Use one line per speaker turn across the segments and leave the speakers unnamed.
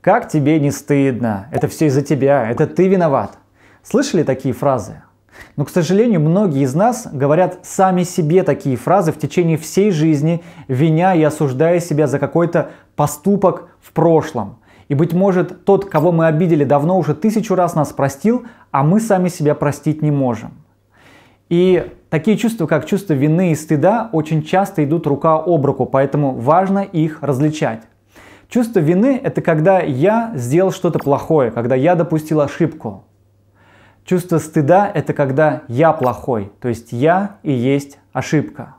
Как тебе не стыдно? Это все из-за тебя. Это ты виноват. Слышали такие фразы? Но, к сожалению, многие из нас говорят сами себе такие фразы в течение всей жизни, виня и осуждая себя за какой-то поступок в прошлом. И, быть может, тот, кого мы обидели давно, уже тысячу раз нас простил, а мы сами себя простить не можем. И такие чувства, как чувство вины и стыда, очень часто идут рука об руку, поэтому важно их различать. Чувство вины – это когда я сделал что-то плохое, когда я допустил ошибку. Чувство стыда – это когда я плохой, то есть я и есть ошибка.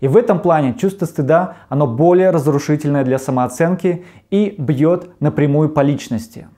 И в этом плане чувство стыда, оно более разрушительное для самооценки и бьет напрямую по личности.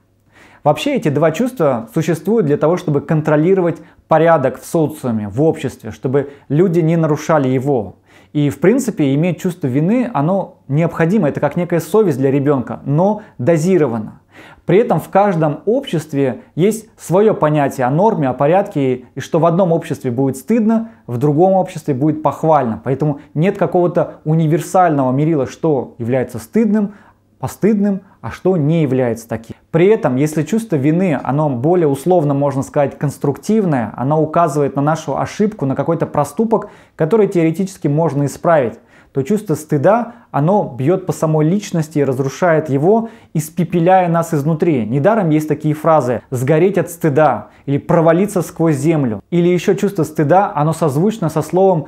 Вообще эти два чувства существуют для того, чтобы контролировать порядок в социуме, в обществе, чтобы люди не нарушали его. И, в принципе, иметь чувство вины, оно необходимо, это как некая совесть для ребенка, но дозировано. При этом в каждом обществе есть свое понятие о норме, о порядке, и что в одном обществе будет стыдно, в другом обществе будет похвально. Поэтому нет какого-то универсального мерила, что является стыдным, постыдным, а что не является таким. При этом, если чувство вины, оно более условно, можно сказать, конструктивное, оно указывает на нашу ошибку, на какой-то проступок, который теоретически можно исправить, то чувство стыда, оно бьет по самой личности и разрушает его, испепеляя нас изнутри. Недаром есть такие фразы «сгореть от стыда» или «провалиться сквозь землю». Или еще чувство стыда, оно созвучно со словом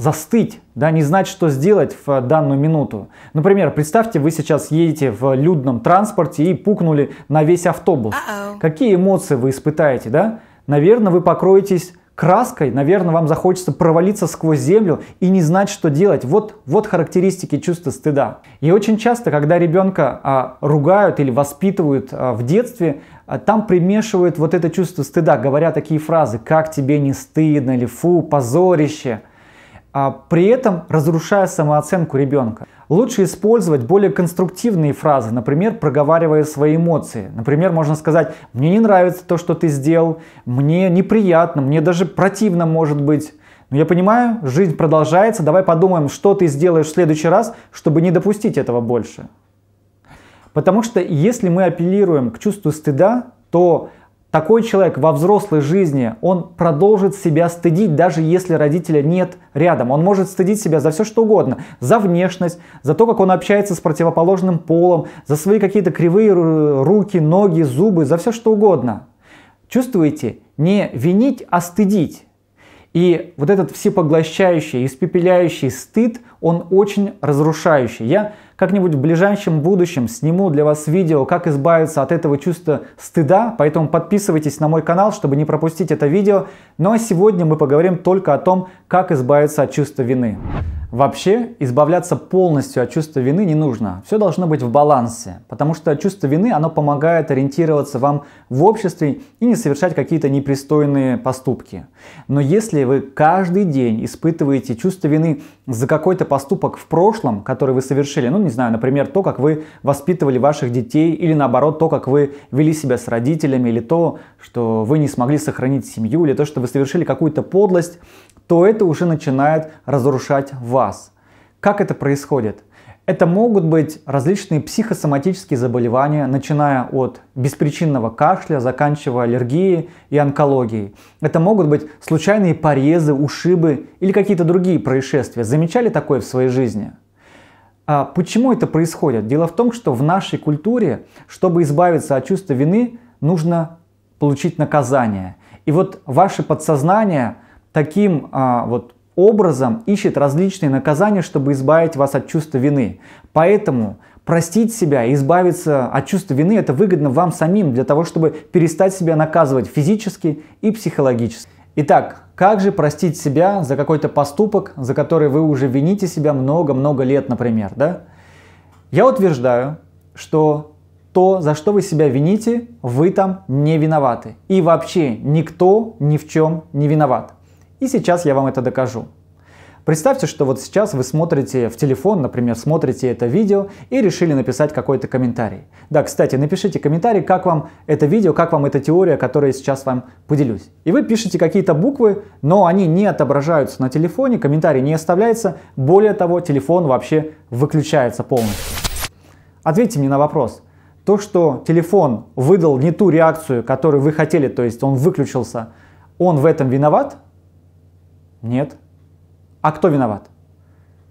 застыть, да, не знать, что сделать в э, данную минуту. Например, представьте, вы сейчас едете в людном транспорте и пукнули на весь автобус. Uh-oh. Какие эмоции вы испытаете, да? Наверное, вы покроетесь краской, наверное, вам захочется провалиться сквозь землю и не знать, что делать. Вот, вот характеристики чувства стыда. И очень часто, когда ребенка а, ругают или воспитывают а, в детстве, а, там примешивают вот это чувство стыда, говоря такие фразы, как тебе не стыдно, или фу, позорище. А при этом разрушая самооценку ребенка. Лучше использовать более конструктивные фразы, например, проговаривая свои эмоции. Например, можно сказать «мне не нравится то, что ты сделал», «мне неприятно», «мне даже противно может быть». Но я понимаю, жизнь продолжается, давай подумаем, что ты сделаешь в следующий раз, чтобы не допустить этого больше. Потому что если мы апеллируем к чувству стыда, то такой человек во взрослой жизни, он продолжит себя стыдить, даже если родителя нет рядом. Он может стыдить себя за все что угодно. За внешность, за то, как он общается с противоположным полом, за свои какие-то кривые руки, ноги, зубы, за все что угодно. Чувствуете? Не винить, а стыдить. И вот этот всепоглощающий, испепеляющий стыд, он очень разрушающий. Я как-нибудь в ближайшем будущем сниму для вас видео, как избавиться от этого чувства стыда, поэтому подписывайтесь на мой канал, чтобы не пропустить это видео. Ну а сегодня мы поговорим только о том, как избавиться от чувства вины. Вообще, избавляться полностью от чувства вины не нужно. Все должно быть в балансе, потому что чувство вины, оно помогает ориентироваться вам в обществе и не совершать какие-то непристойные поступки. Но если вы каждый день испытываете чувство вины за какой-то поступок в прошлом, который вы совершили, ну не знаю, например, то, как вы воспитывали ваших детей, или наоборот, то, как вы вели себя с родителями, или то, что вы не смогли сохранить семью, или то, что вы совершили какую-то подлость, то это уже начинает разрушать вас. Как это происходит? Это могут быть различные психосоматические заболевания, начиная от беспричинного кашля, заканчивая аллергией и онкологией. Это могут быть случайные порезы, ушибы или какие-то другие происшествия. Замечали такое в своей жизни? А почему это происходит? Дело в том, что в нашей культуре, чтобы избавиться от чувства вины, нужно получить наказание. И вот ваше подсознание – таким а, вот образом ищет различные наказания, чтобы избавить вас от чувства вины. Поэтому простить себя и избавиться от чувства вины это выгодно вам самим для того, чтобы перестать себя наказывать физически и психологически. Итак, как же простить себя за какой-то поступок, за который вы уже вините себя много-много лет, например, да? Я утверждаю, что то, за что вы себя вините, вы там не виноваты. И вообще никто ни в чем не виноват. И сейчас я вам это докажу. Представьте, что вот сейчас вы смотрите в телефон, например, смотрите это видео и решили написать какой-то комментарий. Да, кстати, напишите комментарий, как вам это видео, как вам эта теория, которую я сейчас вам поделюсь. И вы пишете какие-то буквы, но они не отображаются на телефоне, комментарий не оставляется, более того, телефон вообще выключается полностью. Ответьте мне на вопрос. То, что телефон выдал не ту реакцию, которую вы хотели, то есть он выключился, он в этом виноват? Нет. А кто виноват?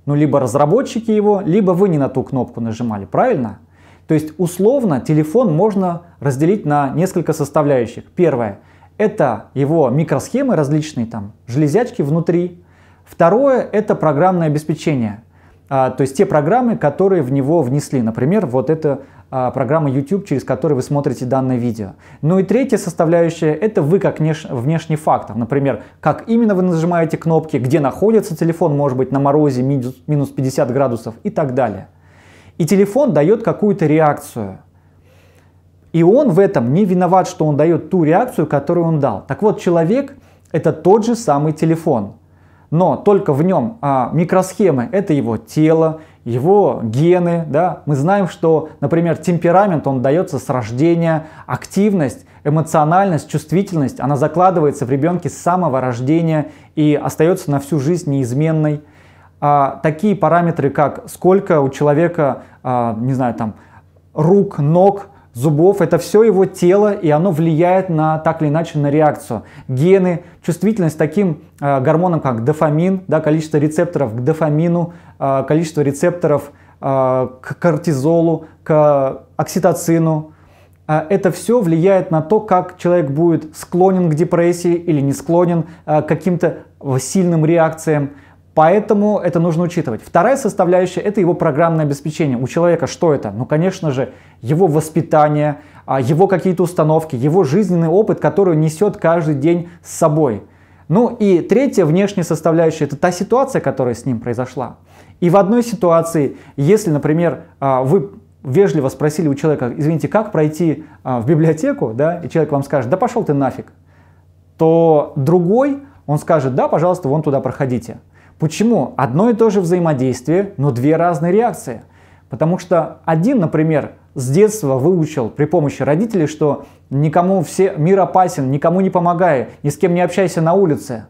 Ну, либо разработчики его, либо вы не на ту кнопку нажимали, правильно? То есть, условно, телефон можно разделить на несколько составляющих. Первое – это его микросхемы различные, там, железячки внутри. Второе – это программное обеспечение, а, то есть те программы, которые в него внесли. Например, вот это а, программа YouTube, через которую вы смотрите данное видео. Ну и третья составляющая – это вы как внешний фактор. Например, как именно вы нажимаете кнопки, где находится телефон, может быть, на морозе минус 50 градусов и так далее. И телефон дает какую-то реакцию. И он в этом не виноват, что он дает ту реакцию, которую он дал. Так вот, человек – это тот же самый телефон – но только в нем а, микросхемы – это его тело, его гены, да, мы знаем, что, например, темперамент, он дается с рождения, активность, эмоциональность, чувствительность, она закладывается в ребенке с самого рождения и остается на всю жизнь неизменной. А, такие параметры, как сколько у человека, а, не знаю, там, рук, ног, зубов. Это все его тело, и оно влияет на так или иначе на реакцию. Гены, чувствительность таким э, гормонам, как дофамин, да, количество рецепторов к дофамину, э, количество рецепторов э, к кортизолу, к окситоцину. Э, это все влияет на то, как человек будет склонен к депрессии или не склонен э, к каким-то э, сильным реакциям. Поэтому это нужно учитывать. Вторая составляющая – это его программное обеспечение. У человека что это? Ну, конечно же, его воспитание, а, его какие-то установки, его жизненный опыт, который несет каждый день с собой. Ну и третья внешняя составляющая – это та ситуация, которая с ним произошла. И в одной ситуации, если, например, а, вы вежливо спросили у человека, извините, как пройти а, в библиотеку, да, и человек вам скажет, да пошел ты нафиг, то другой, он скажет, да, пожалуйста, вон туда проходите. Почему? Одно и то же взаимодействие, но две разные реакции. Потому что один, например, с детства выучил при помощи родителей, что никому все, мир опасен, никому не помогай, ни с кем не общайся на улице.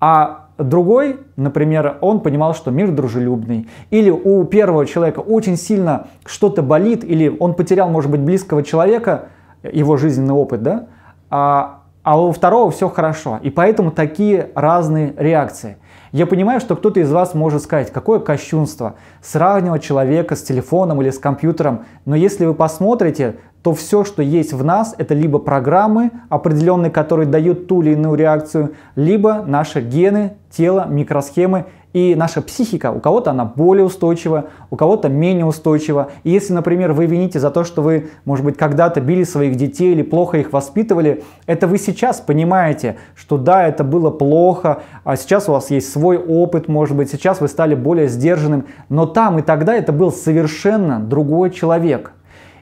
А другой, например, он понимал, что мир дружелюбный. Или у первого человека очень сильно что-то болит, или он потерял, может быть, близкого человека, его жизненный опыт, да? А а у второго все хорошо. И поэтому такие разные реакции. Я понимаю, что кто-то из вас может сказать, какое кощунство сравнивать человека с телефоном или с компьютером, но если вы посмотрите, то все, что есть в нас, это либо программы определенные, которые дают ту или иную реакцию, либо наши гены, тело, микросхемы – и наша психика, у кого-то она более устойчива, у кого-то менее устойчива. И если, например, вы вините за то, что вы, может быть, когда-то били своих детей или плохо их воспитывали, это вы сейчас понимаете, что да, это было плохо, а сейчас у вас есть свой опыт, может быть, сейчас вы стали более сдержанным, но там и тогда это был совершенно другой человек.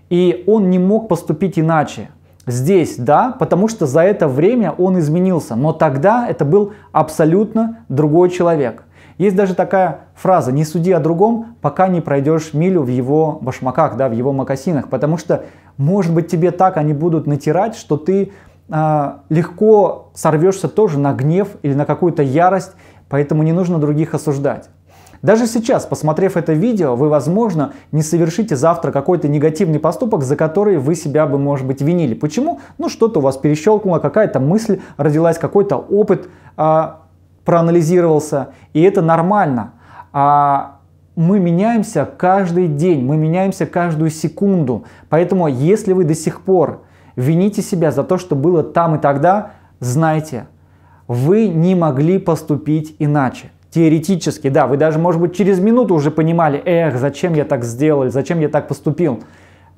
И он не мог поступить иначе. Здесь да, потому что за это время он изменился, но тогда это был абсолютно другой человек. Есть даже такая фраза «не суди о другом, пока не пройдешь милю в его башмаках, да, в его мокасинах, потому что, может быть, тебе так они будут натирать, что ты э, легко сорвешься тоже на гнев или на какую-то ярость, поэтому не нужно других осуждать. Даже сейчас, посмотрев это видео, вы, возможно, не совершите завтра какой-то негативный поступок, за который вы себя бы, может быть, винили. Почему? Ну, что-то у вас перещелкнуло, какая-то мысль родилась, какой-то опыт. А, проанализировался, и это нормально. А мы меняемся каждый день, мы меняемся каждую секунду. Поэтому, если вы до сих пор вините себя за то, что было там и тогда, знайте, вы не могли поступить иначе. Теоретически, да, вы даже, может быть, через минуту уже понимали, эх, зачем я так сделал, зачем я так поступил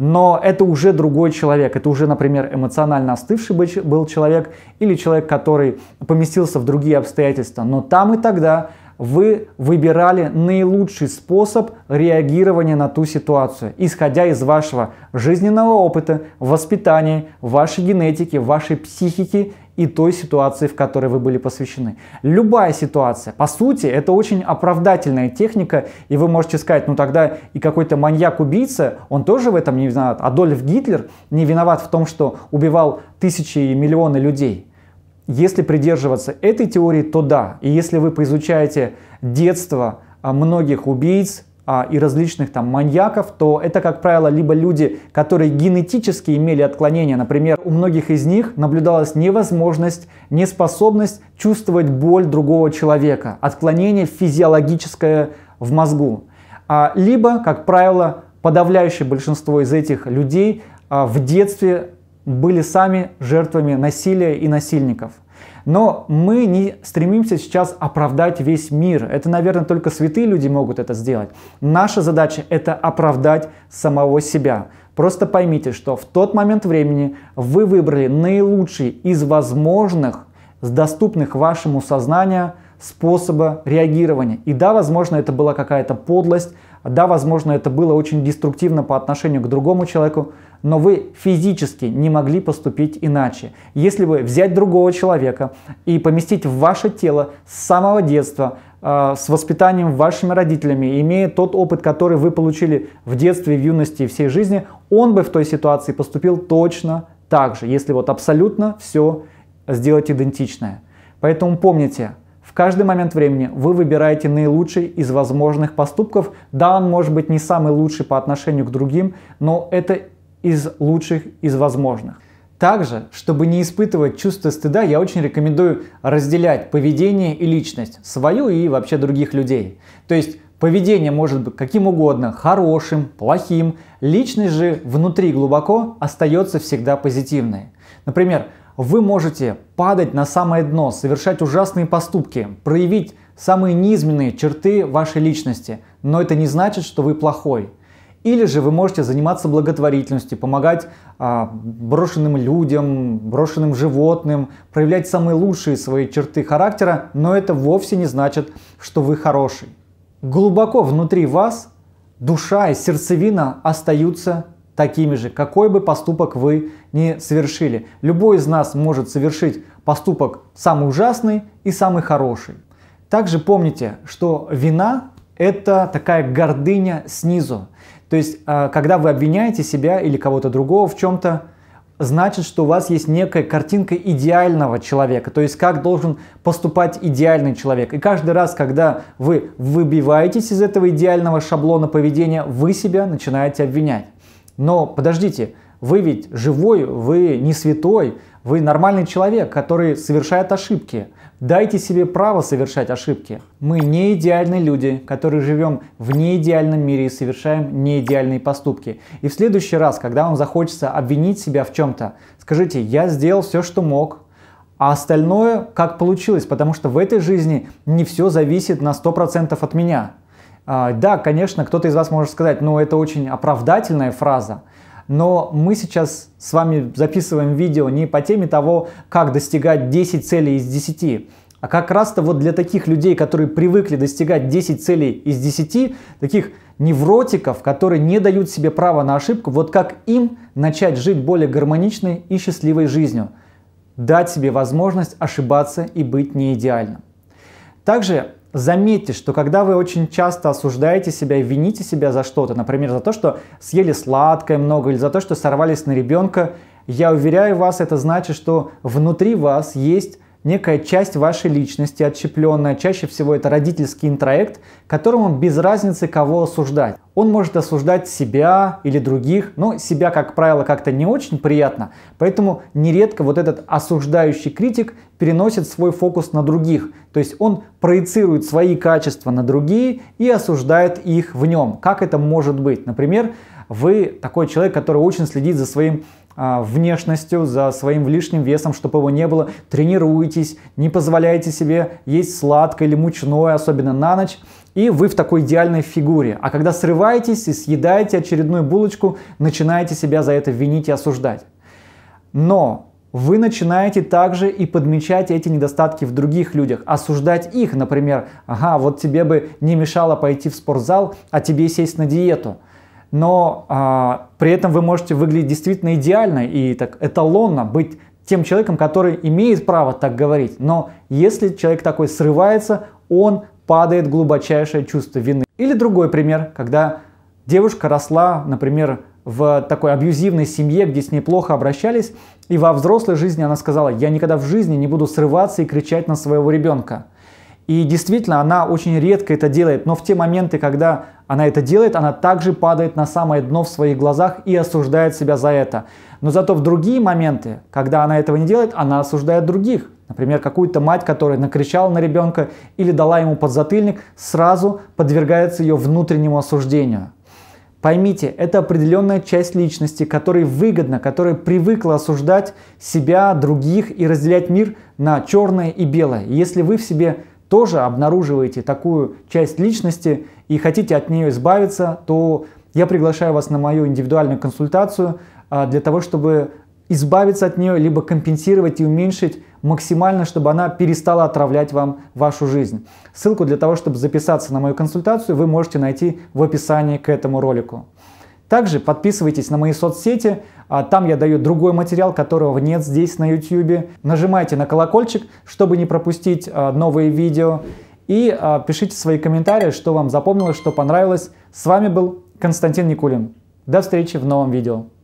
но это уже другой человек. Это уже, например, эмоционально остывший был человек или человек, который поместился в другие обстоятельства. Но там и тогда вы выбирали наилучший способ реагирования на ту ситуацию, исходя из вашего жизненного опыта, воспитания, вашей генетики, вашей психики и той ситуации, в которой вы были посвящены. Любая ситуация, по сути, это очень оправдательная техника, и вы можете сказать, ну тогда и какой-то маньяк-убийца, он тоже в этом не виноват. А Адольф Гитлер не виноват в том, что убивал тысячи и миллионы людей. Если придерживаться этой теории, то да. И если вы поизучаете детство а, многих убийц, а, и различных там маньяков, то это, как правило, либо люди, которые генетически имели отклонения. Например, у многих из них наблюдалась невозможность, неспособность чувствовать боль другого человека. Отклонение физиологическое в мозгу. А, либо, как правило, подавляющее большинство из этих людей в детстве были сами жертвами насилия и насильников. Но мы не стремимся сейчас оправдать весь мир. Это, наверное, только святые люди могут это сделать. Наша задача – это оправдать самого себя. Просто поймите, что в тот момент времени вы выбрали наилучший из возможных, доступных вашему сознанию способа реагирования. И да, возможно, это была какая-то подлость, да, возможно, это было очень деструктивно по отношению к другому человеку, но вы физически не могли поступить иначе. Если бы взять другого человека и поместить в ваше тело с самого детства, а, с воспитанием вашими родителями, имея тот опыт, который вы получили в детстве, в юности и всей жизни, он бы в той ситуации поступил точно так же, если вот абсолютно все сделать идентичное. Поэтому помните, в каждый момент времени вы выбираете наилучший из возможных поступков. Да, он может быть не самый лучший по отношению к другим, но это из лучших из возможных. Также, чтобы не испытывать чувство стыда, я очень рекомендую разделять поведение и личность, свою и вообще других людей. То есть поведение может быть каким угодно, хорошим, плохим, личность же внутри глубоко остается всегда позитивной. Например, вы можете падать на самое дно, совершать ужасные поступки, проявить самые низменные черты вашей личности, но это не значит, что вы плохой. Или же вы можете заниматься благотворительностью, помогать а, брошенным людям, брошенным животным, проявлять самые лучшие свои черты характера, но это вовсе не значит, что вы хороший. Глубоко внутри вас душа и сердцевина остаются такими же, какой бы поступок вы ни совершили. Любой из нас может совершить поступок самый ужасный и самый хороший. Также помните, что вина – это такая гордыня снизу. То есть, а, когда вы обвиняете себя или кого-то другого в чем-то, значит, что у вас есть некая картинка идеального человека, то есть как должен поступать идеальный человек. И каждый раз, когда вы выбиваетесь из этого идеального шаблона поведения, вы себя начинаете обвинять. Но подождите, вы ведь живой, вы не святой, вы нормальный человек, который совершает ошибки. Дайте себе право совершать ошибки. Мы не идеальные люди, которые живем в неидеальном мире и совершаем неидеальные поступки. И в следующий раз, когда вам захочется обвинить себя в чем-то, скажите, я сделал все, что мог, а остальное как получилось, потому что в этой жизни не все зависит на 100% от меня. А, да, конечно, кто-то из вас может сказать, ну это очень оправдательная фраза, но мы сейчас с вами записываем видео не по теме того, как достигать 10 целей из 10, а как раз-то вот для таких людей, которые привыкли достигать 10 целей из 10, таких невротиков, которые не дают себе права на ошибку, вот как им начать жить более гармоничной и счастливой жизнью. Дать себе возможность ошибаться и быть неидеальным. Также Заметьте, что когда вы очень часто осуждаете себя и вините себя за что-то, например, за то, что съели сладкое много или за то, что сорвались на ребенка, я уверяю вас, это значит, что внутри вас есть некая часть вашей личности отщепленная, чаще всего это родительский интроект, которому без разницы кого осуждать. Он может осуждать себя или других, но себя, как правило, как-то не очень приятно, поэтому нередко вот этот осуждающий критик переносит свой фокус на других, то есть он проецирует свои качества на другие и осуждает их в нем. Как это может быть? Например, вы такой человек, который очень следит за своим а, внешностью, за своим лишним весом, чтобы его не было. Тренируйтесь, не позволяйте себе есть сладкое или мучное, особенно на ночь. И вы в такой идеальной фигуре. А когда срываетесь и съедаете очередную булочку, начинаете себя за это винить и осуждать. Но вы начинаете также и подмечать эти недостатки в других людях, осуждать их, например, ага, вот тебе бы не мешало пойти в спортзал, а тебе сесть на диету – но а, при этом вы можете выглядеть действительно идеально и так эталонно быть тем человеком, который имеет право так говорить. Но если человек такой срывается, он падает глубочайшее чувство вины. Или другой пример, когда девушка росла, например, в такой абьюзивной семье, где с ней плохо обращались, и во взрослой жизни она сказала, я никогда в жизни не буду срываться и кричать на своего ребенка. И действительно, она очень редко это делает, но в те моменты, когда она это делает, она также падает на самое дно в своих глазах и осуждает себя за это. Но зато в другие моменты, когда она этого не делает, она осуждает других. Например, какую-то мать, которая накричала на ребенка или дала ему подзатыльник, сразу подвергается ее внутреннему осуждению. Поймите, это определенная часть личности, которой выгодно, которая привыкла осуждать себя, других и разделять мир на черное и белое. если вы в себе тоже обнаруживаете такую часть личности, и хотите от нее избавиться, то я приглашаю вас на мою индивидуальную консультацию а, для того, чтобы избавиться от нее, либо компенсировать и уменьшить максимально, чтобы она перестала отравлять вам вашу жизнь. Ссылку для того, чтобы записаться на мою консультацию, вы можете найти в описании к этому ролику. Также подписывайтесь на мои соцсети, а, там я даю другой материал, которого нет здесь на YouTube. Нажимайте на колокольчик, чтобы не пропустить а, новые видео. И э, пишите свои комментарии, что вам запомнилось, что понравилось. С вами был Константин Никулин. До встречи в новом видео.